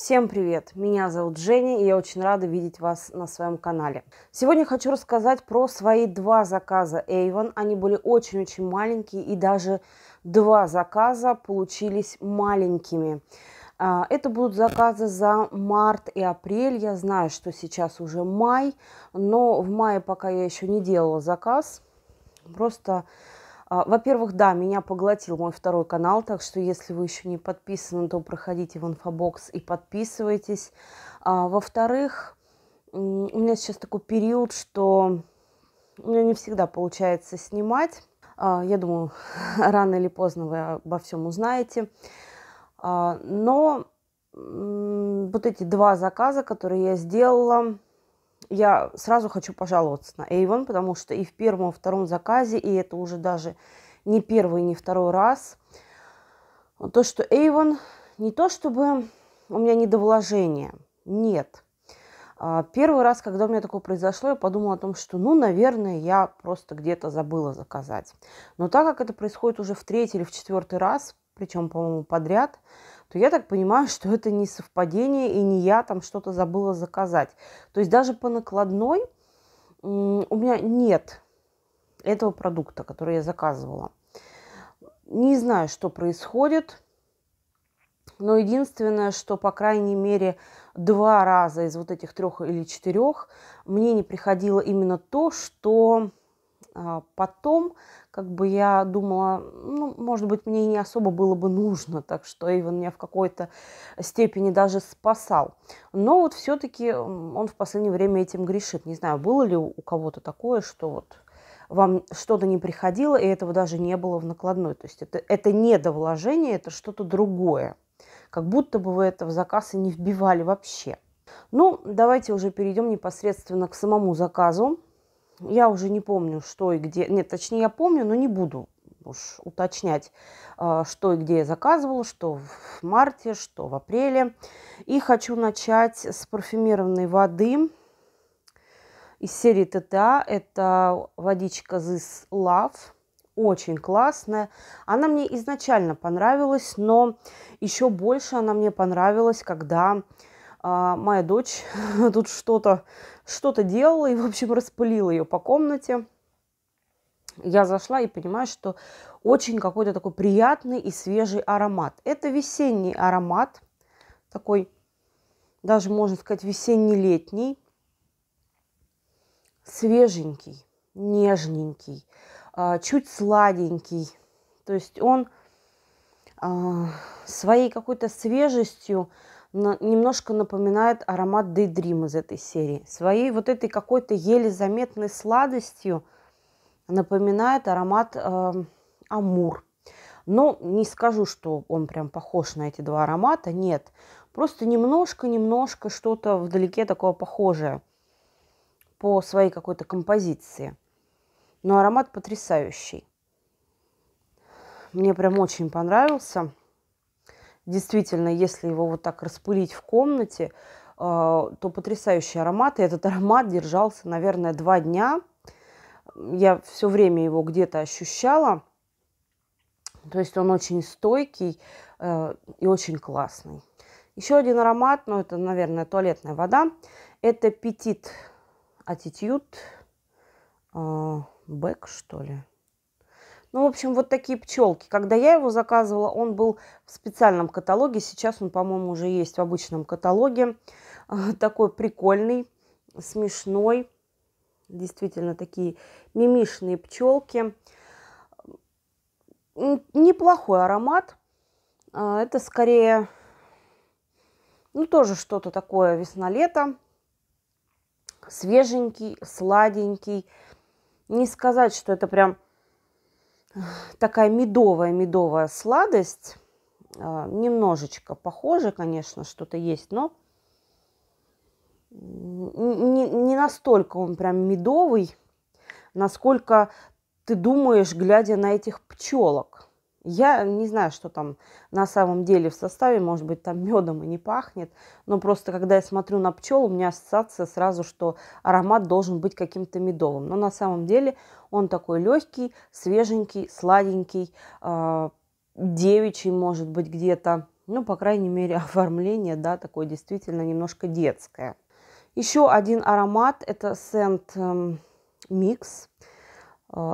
Всем привет! Меня зовут Женя, и я очень рада видеть вас на своем канале. Сегодня хочу рассказать про свои два заказа Avon. Они были очень-очень маленькие, и даже два заказа получились маленькими. А, это будут заказы за март и апрель. Я знаю, что сейчас уже май, но в мае пока я еще не делала заказ. Просто а, во-первых, да, меня поглотил мой второй канал, так что если вы еще не подписаны, то проходите в инфобокс и подписывайтесь. А, во-вторых, у меня сейчас такой период, что у меня не всегда получается снимать. А, я думаю, рано или поздно вы обо всем узнаете. Но вот эти два заказа, которые я сделала, я сразу хочу пожаловаться на Avon, потому что и в первом, и втором заказе, и это уже даже не первый, не второй раз, то, что Avon не то чтобы у меня недовложение, нет. А, первый раз, когда у меня такое произошло, я подумала о том, что, ну, наверное, я просто где-то забыла заказать. Но так как это происходит уже в третий или в четвертый раз, причем, по-моему, подряд, то я так понимаю, что это не совпадение и не я там что-то забыла заказать. То есть даже по накладной у меня нет этого продукта, который я заказывала. Не знаю, что происходит, но единственное, что, по крайней мере, два раза из вот этих трех или четырех мне не приходило именно то, что а, потом, как бы я думала, ну, может быть, мне не особо было бы нужно, так что Иван меня в какой-то степени даже спасал. Но вот все-таки он в последнее время этим грешит. Не знаю, было ли у кого-то такое, что вот вам что-то не приходило, и этого даже не было в накладной. То есть это, это не довложение, это что-то другое. Как будто бы вы это в заказ и не вбивали вообще. Ну, давайте уже перейдем непосредственно к самому заказу я уже не помню, что и где, нет, точнее я помню, но не буду уж уточнять, а, что и где я заказывала, что в марте, что в апреле. И хочу начать с парфюмированной воды из серии ТТА. Это водичка This Love. Очень классная. Она мне изначально понравилась, но еще больше она мне понравилась, когда а, моя дочь тут что-то что делала и, в общем, распылила ее по комнате. Я зашла и понимаю, что очень какой-то такой приятный и свежий аромат. Это весенний аромат, такой даже, можно сказать, весенне-летний, свеженький, нежненький, а, чуть сладенький. То есть он а, своей какой-то свежестью, немножко напоминает аромат Daydream из этой серии. Своей вот этой какой-то еле заметной сладостью напоминает аромат э, Амур. Но ну, не скажу, что он прям похож на эти два аромата, нет. Просто немножко-немножко что-то вдалеке такое похожее по своей какой-то композиции. Но аромат потрясающий. Мне прям очень понравился действительно, если его вот так распылить в комнате, а, то потрясающий аромат. И этот аромат держался, наверное, два дня. Я все время его где-то ощущала. То есть он очень стойкий э, и очень классный. Еще один аромат, ну это, наверное, туалетная вода. Это Petit Attitude а, Back, что ли. Ну, в общем, вот такие пчелки. Когда я его заказывала, он был в специальном каталоге. Сейчас он, по-моему, уже есть в обычном каталоге. Такой прикольный, смешной. Действительно, такие мимишные пчелки. Неплохой аромат. А, это скорее, ну, тоже что-то такое весна-лето. Свеженький, сладенький. Не сказать, что это прям такая медовая-медовая сладость. А, немножечко похоже, конечно, что-то есть, но не, не настолько он прям медовый, насколько ты думаешь, глядя на этих пчелок. Я не знаю, что там на самом деле в составе, может быть, там медом и не пахнет, но просто когда я смотрю на пчел, у меня ассоциация сразу, что аромат должен быть каким-то медовым. Но на самом деле он такой легкий, свеженький, сладенький, а, девичий, может быть, где-то. Ну, по крайней мере, оформление, да, такое действительно немножко детское. Еще один аромат – это Сент Микс, эм,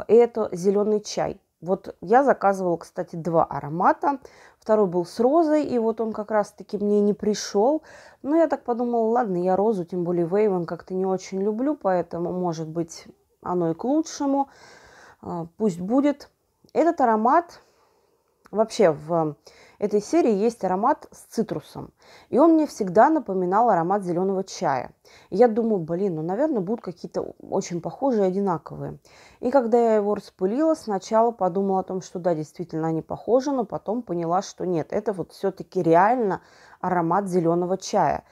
а, Это зеленый чай. Вот я заказывала, кстати, два аромата. Второй был с розой, и вот он как раз-таки мне не пришел. Но я так подумала, ладно, я розу, тем более Вейвен как-то не очень люблю, поэтому, может быть, оно и к лучшему. А, пусть будет. Этот аромат вообще в этой серии есть аромат с цитрусом. И он мне всегда напоминал аромат зеленого чая. И я думаю, блин, ну, наверное, будут какие-то очень похожие, одинаковые. И когда я его распылила, сначала подумала о том, что да, действительно они похожи, но потом поняла, что нет, это вот все-таки реально аромат зеленого чая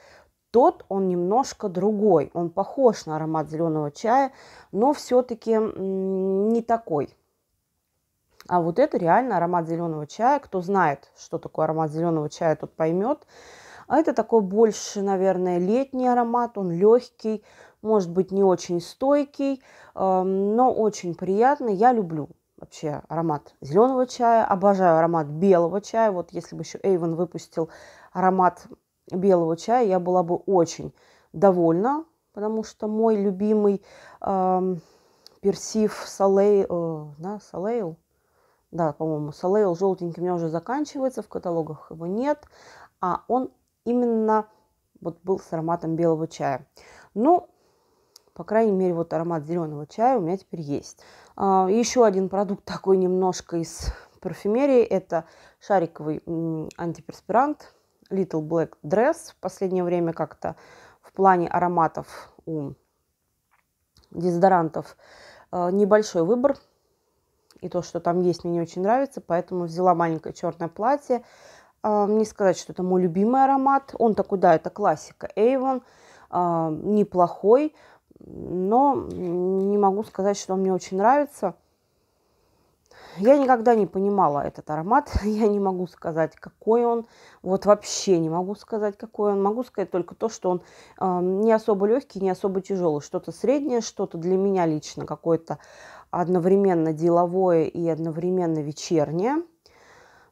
тот он немножко другой. Он похож на аромат зеленого чая, но все-таки не такой. А вот это реально аромат зеленого чая. Кто знает, что такое аромат зеленого чая, тот поймет. А это такой больше, наверное, летний аромат. Он легкий, может быть, не очень стойкий, эм, но очень приятный. Я люблю вообще аромат зеленого чая, обожаю аромат белого чая. Вот если бы еще Эйвен выпустил аромат белого чая, я была бы очень довольна, потому что мой любимый э, персив Салей, э, да, Салейл, да, по-моему, Солейл желтенький у меня уже заканчивается, в каталогах его нет, а он именно вот был с ароматом белого чая. Ну, по крайней мере, вот аромат зеленого чая у меня теперь есть. А, еще один продукт такой немножко из парфюмерии, это шариковый антиперспирант Little Black Dress. В последнее время как-то в плане ароматов у дезодорантов а, небольшой выбор и то, что там есть, мне не очень нравится, поэтому взяла маленькое черное платье. А, не сказать, что это мой любимый аромат. Он такой, да, это классика Avon, а, неплохой, но не могу сказать, что он мне очень нравится. Я никогда не понимала этот аромат, я не могу сказать, какой он, вот вообще не могу сказать, какой он. Могу сказать только то, что он э, не особо легкий, не особо тяжелый, что-то среднее, что-то для меня лично какое-то одновременно деловое и одновременно вечернее.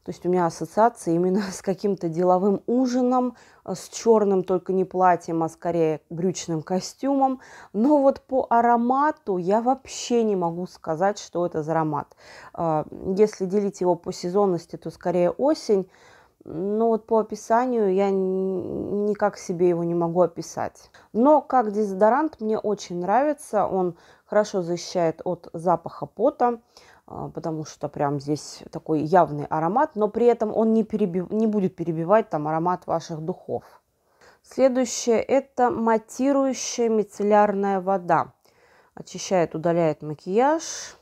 То есть у меня ассоциация именно с каким-то деловым ужином, э, с черным только не платьем, а скорее брючным костюмом. Но вот по аромату я вообще не могу сказать, что это за аромат. Э, если делить его по сезонности, то скорее осень, ну вот по описанию я никак себе его не могу описать. Но как дезодорант мне очень нравится. Он хорошо защищает от запаха пота, а, потому что прям здесь такой явный аромат, но при этом он не, перебив... не будет перебивать там аромат ваших духов. Следующее это матирующая мицеллярная вода. Очищает, удаляет макияж,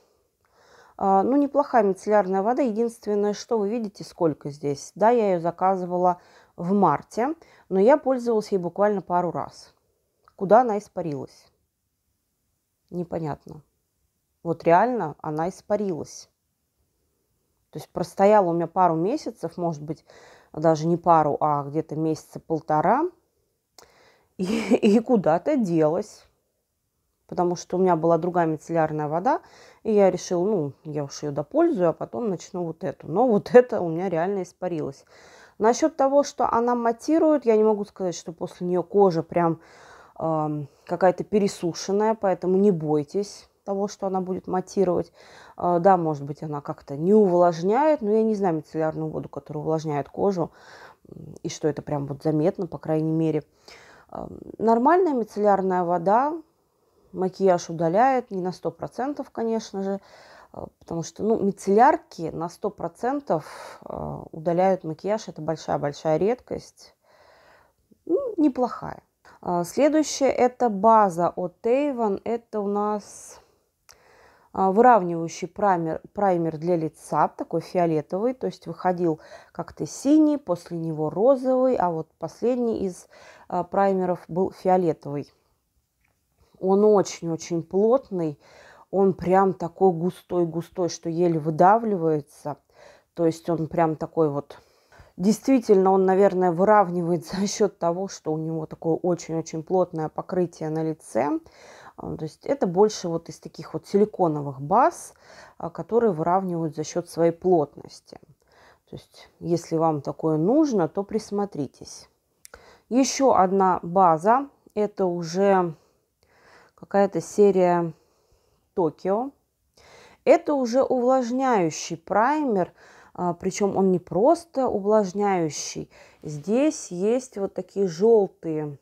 а, ну, неплохая мицеллярная вода. Единственное, что вы видите, сколько здесь. Да, я ее заказывала в марте, но я пользовалась ей буквально пару раз. Куда она испарилась? Непонятно. Вот реально она испарилась. То есть простояла у меня пару месяцев, может быть, даже не пару, а где-то месяца полтора. И, и куда-то делась. Потому что у меня была другая мицеллярная вода, и я решила, ну, я уж ее допользую, а потом начну вот эту. Но вот это у меня реально испарилось. Насчет того, что она матирует, я не могу сказать, что после нее кожа прям э, какая-то пересушенная, поэтому не бойтесь того, что она будет матировать. Э, да, может быть, она как-то не увлажняет, но я не знаю мицеллярную воду, которая увлажняет кожу, и что это прям вот заметно, по крайней мере. Э, нормальная мицеллярная вода, макияж удаляет, не на 100%, конечно же, а, потому что ну, мицеллярки на 100% а, удаляют макияж, это большая-большая редкость, ну, неплохая. А, следующее – это база от Avon, это у нас выравнивающий праймер, праймер для лица, такой фиолетовый, то есть выходил как-то синий, после него розовый, а вот последний из праймеров был фиолетовый. Он очень-очень плотный, он прям такой густой-густой, что еле выдавливается. То есть он прям такой вот... Действительно, он, наверное, выравнивает за счет того, что у него такое очень-очень плотное покрытие на лице. А, то есть это больше вот из таких вот силиконовых баз, а, которые выравнивают за счет своей плотности. То есть если вам такое нужно, то присмотритесь. Еще одна база, это уже какая-то серия Токио. Это уже увлажняющий праймер, а, причем он не просто увлажняющий. Здесь есть вот такие желтые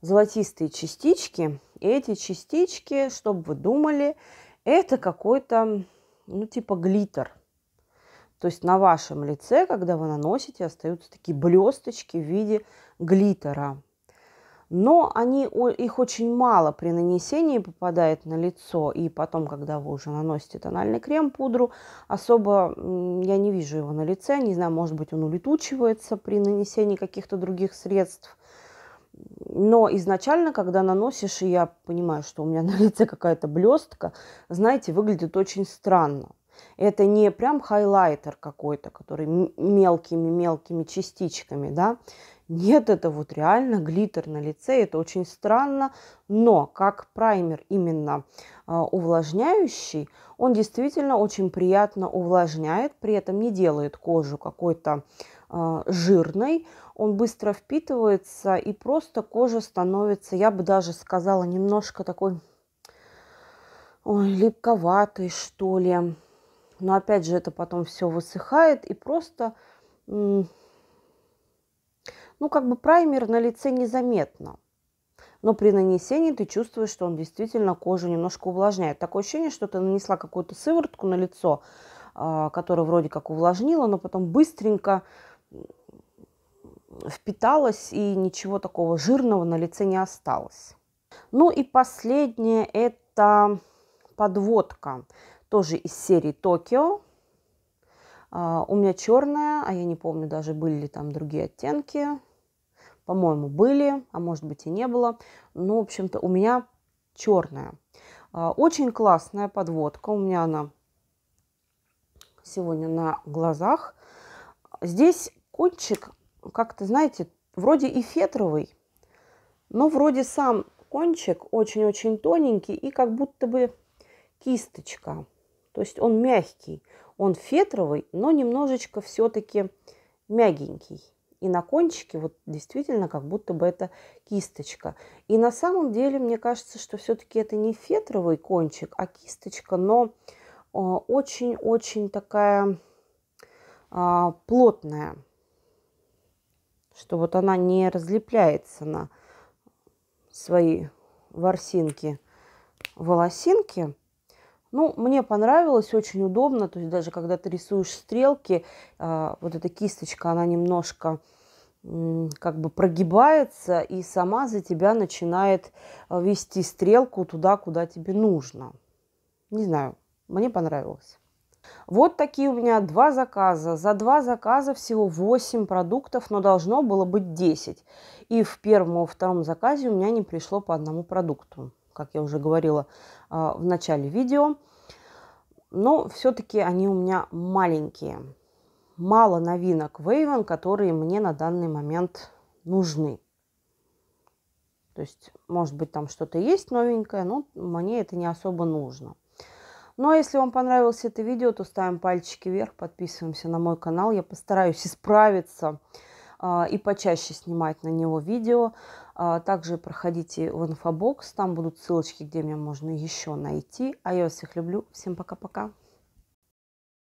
золотистые частички. эти частички, чтобы вы думали, это какой-то, ну, типа глиттер. То есть на вашем лице, когда вы наносите, остаются такие блесточки в виде глиттера но они, их очень мало при нанесении попадает на лицо, и потом, когда вы уже наносите тональный крем, пудру, особо я не вижу его на лице, не знаю, может быть, он улетучивается при нанесении каких-то других средств, но изначально, когда наносишь, и я понимаю, что у меня на лице какая-то блестка, знаете, выглядит очень странно. Это не прям хайлайтер какой-то, который мелкими-мелкими частичками, да, нет, это вот реально глиттер на лице, это очень странно, но как праймер именно а, увлажняющий, он действительно очень приятно увлажняет, при этом не делает кожу какой-то а, жирной, он быстро впитывается и просто кожа становится, я бы даже сказала, немножко такой ой, липковатый, что ли. Но опять же, это потом все высыхает и просто ну как бы праймер на лице незаметно. Но при нанесении ты чувствуешь, что он действительно кожу немножко увлажняет. Такое ощущение, что ты нанесла какую-то сыворотку на лицо, а, которая вроде как увлажнила, но потом быстренько впиталась и ничего такого жирного на лице не осталось. Ну и последнее это подводка, тоже из серии Токио. А, у меня черная, а я не помню даже были ли там другие оттенки по-моему, были, а может быть и не было. Но, ну, в общем-то, у меня черная. А, очень классная подводка. У меня она сегодня на глазах. Здесь кончик, как-то, знаете, вроде и фетровый, но вроде сам кончик очень-очень тоненький и как будто бы кисточка. То есть он мягкий. Он фетровый, но немножечко все-таки мягенький. И на кончике вот действительно как будто бы это кисточка. И на самом деле мне кажется, что все-таки это не фетровый кончик, а кисточка, но а, очень-очень такая а, плотная, что вот она не разлепляется на свои ворсинки, волосинки. Ну, мне понравилось, очень удобно, то есть даже когда ты рисуешь стрелки, а, вот эта кисточка, она немножко как бы прогибается и сама за тебя начинает а, вести стрелку туда, куда тебе нужно. Не знаю, мне понравилось. Вот такие у меня два заказа. За два заказа всего 8 продуктов, но должно было быть 10. И в первом и втором заказе у меня не пришло по одному продукту как я уже говорила а, в начале видео. Но все-таки они у меня маленькие. Мало новинок Вейвен, которые мне на данный момент нужны. То есть, может быть, там что-то есть новенькое, но мне это не особо нужно. Ну, а если вам понравилось это видео, то ставим пальчики вверх, подписываемся на мой канал. Я постараюсь исправиться а, и почаще снимать на него видео. А, также проходите в инфобокс, там будут ссылочки, где меня можно еще найти. А я вас всех люблю. Всем пока-пока.